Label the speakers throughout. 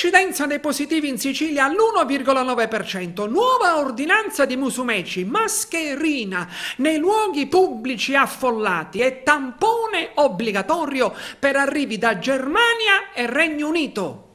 Speaker 1: Incidenza dei positivi in Sicilia all'1,9%. Nuova ordinanza di Musumeci, mascherina nei luoghi pubblici affollati e tampone obbligatorio per arrivi da Germania e Regno Unito.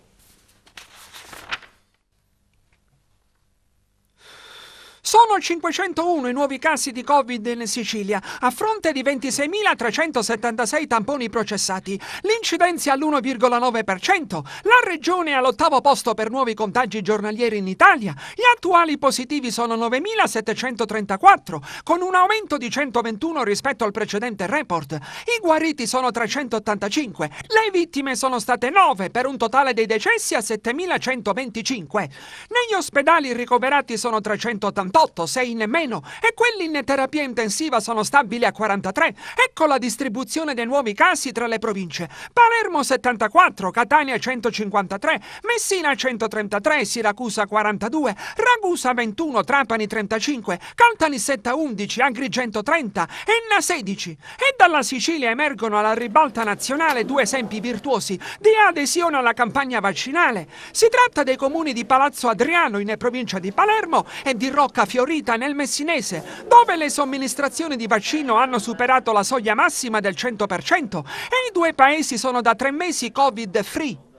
Speaker 1: Sono 501 i nuovi casi di Covid in Sicilia, a fronte di 26.376 tamponi processati. L'incidenza è all'1,9%. La regione è all'ottavo posto per nuovi contagi giornalieri in Italia. Gli attuali positivi sono 9.734, con un aumento di 121 rispetto al precedente report. I guariti sono 385. Le vittime sono state 9, per un totale dei decessi a 7.125. Negli ospedali ricoverati sono 388. 48, 6 in meno, e quelli in terapia intensiva sono stabili a 43. Ecco la distribuzione dei nuovi casi tra le province. Palermo 74, Catania 153, Messina 133, Siracusa 42, Ragusa 21, Trapani 35, Caltanissetta 11, Agrigento 30, Enna 16. E dalla Sicilia emergono alla ribalta nazionale due esempi virtuosi di adesione alla campagna vaccinale. Si tratta dei comuni di Palazzo Adriano in provincia di Palermo e di Rocca fiorita nel Messinese, dove le somministrazioni di vaccino hanno superato la soglia massima del 100% e i due paesi sono da tre mesi covid-free.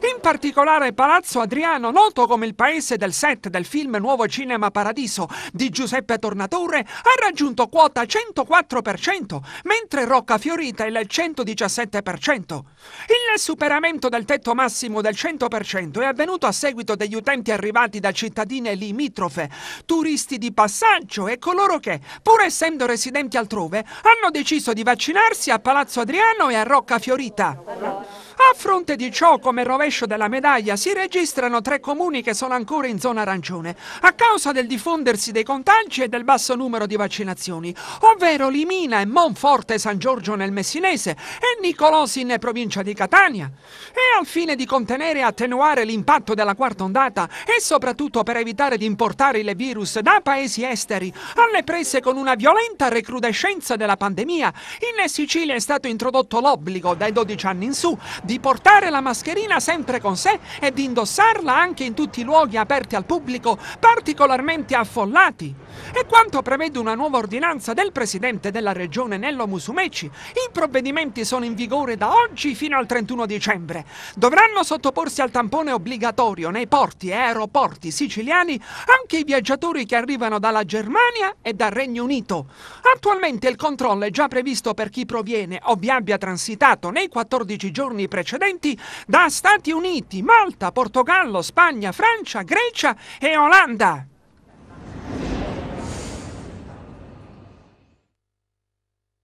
Speaker 1: In particolare Palazzo Adriano, noto come il paese del set del film Nuovo Cinema Paradiso di Giuseppe Tornatore, ha raggiunto quota 104%, mentre Roccafiorita il 117%. Il superamento del tetto massimo del 100% è avvenuto a seguito degli utenti arrivati da cittadine limitrofe, turisti di passaggio e coloro che, pur essendo residenti altrove, hanno deciso di vaccinarsi a Palazzo Adriano e a Roccafiorita fronte di ciò, come rovescio della medaglia, si registrano tre comuni che sono ancora in zona arancione, a causa del diffondersi dei contagi e del basso numero di vaccinazioni, ovvero Limina e Monforte San Giorgio nel Messinese e Nicolosi in provincia di Catania. E al fine di contenere e attenuare l'impatto della quarta ondata e soprattutto per evitare di importare il virus da paesi esteri alle prese con una violenta recrudescenza della pandemia, in Sicilia è stato introdotto l'obbligo dai 12 anni in su di portare la mascherina sempre con sé e di indossarla anche in tutti i luoghi aperti al pubblico particolarmente affollati. E quanto prevede una nuova ordinanza del presidente della regione Nello Musumeci, i provvedimenti sono in vigore da oggi fino al 31 dicembre. Dovranno sottoporsi al tampone obbligatorio nei porti e aeroporti siciliani anche i viaggiatori che arrivano dalla Germania e dal Regno Unito. Attualmente il controllo è già previsto per chi proviene o vi abbia transitato nei 14 giorni precedenti procedenti da Stati Uniti, Malta, Portogallo, Spagna, Francia, Grecia e Olanda.